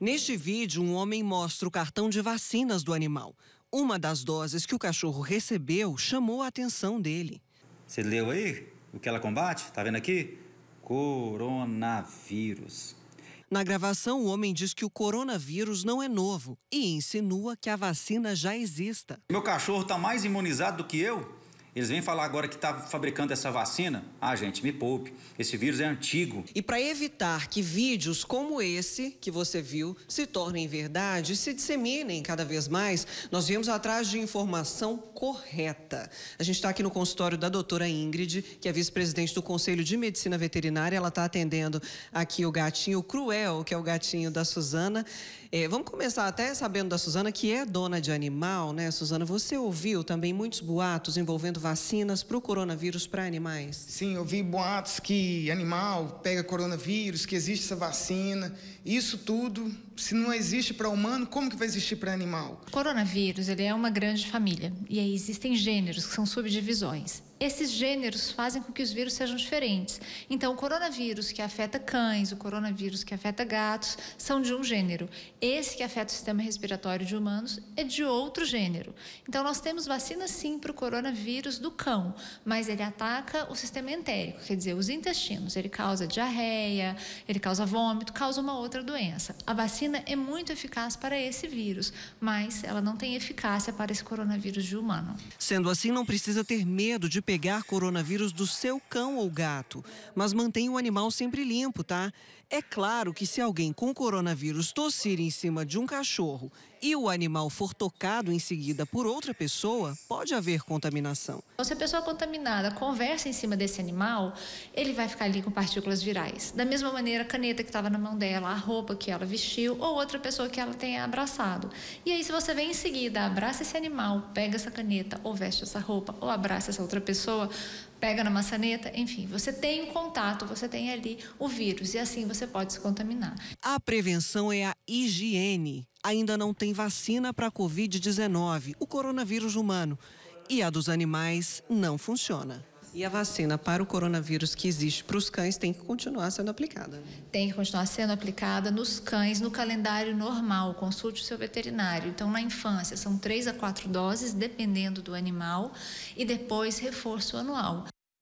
Neste vídeo, um homem mostra o cartão de vacinas do animal. Uma das doses que o cachorro recebeu chamou a atenção dele. Você leu aí o que ela combate? Tá vendo aqui? Coronavírus. Na gravação, o homem diz que o coronavírus não é novo e insinua que a vacina já exista. Meu cachorro está mais imunizado do que eu? Eles vêm falar agora que está fabricando essa vacina. Ah, gente, me poupe. Esse vírus é antigo. E para evitar que vídeos como esse que você viu se tornem verdade e se disseminem cada vez mais, nós viemos atrás de informação correta. A gente está aqui no consultório da doutora Ingrid, que é vice-presidente do Conselho de Medicina Veterinária. Ela está atendendo aqui o gatinho cruel, que é o gatinho da Suzana. É, vamos começar até sabendo da Suzana, que é dona de animal, né? Suzana, você ouviu também muitos boatos envolvendo vacinas para o coronavírus para animais? Sim, eu vi boatos que animal pega coronavírus, que existe essa vacina. Isso tudo, se não existe para humano, como que vai existir para animal? O coronavírus ele é uma grande família e aí existem gêneros que são subdivisões esses gêneros fazem com que os vírus sejam diferentes. Então, o coronavírus que afeta cães, o coronavírus que afeta gatos, são de um gênero. Esse que afeta o sistema respiratório de humanos é de outro gênero. Então, nós temos vacina sim para o coronavírus do cão, mas ele ataca o sistema entérico, quer dizer, os intestinos. Ele causa diarreia, ele causa vômito, causa uma outra doença. A vacina é muito eficaz para esse vírus, mas ela não tem eficácia para esse coronavírus de humano. Sendo assim, não precisa ter medo de pegar coronavírus do seu cão ou gato, mas mantenha o animal sempre limpo, tá? É claro que se alguém com coronavírus tossir em cima de um cachorro e o animal for tocado em seguida por outra pessoa, pode haver contaminação. Então, se a pessoa contaminada conversa em cima desse animal, ele vai ficar ali com partículas virais. Da mesma maneira, a caneta que estava na mão dela, a roupa que ela vestiu ou outra pessoa que ela tenha abraçado. E aí, se você vem em seguida, abraça esse animal, pega essa caneta ou veste essa roupa ou abraça essa outra pessoa, pessoa pega na maçaneta, enfim, você tem o um contato, você tem ali o vírus e assim você pode se contaminar. A prevenção é a higiene. Ainda não tem vacina para a Covid-19, o coronavírus humano, e a dos animais não funciona. E a vacina para o coronavírus que existe para os cães tem que continuar sendo aplicada? Né? Tem que continuar sendo aplicada nos cães no calendário normal. Consulte o seu veterinário. Então, na infância, são três a quatro doses, dependendo do animal, e depois reforço anual.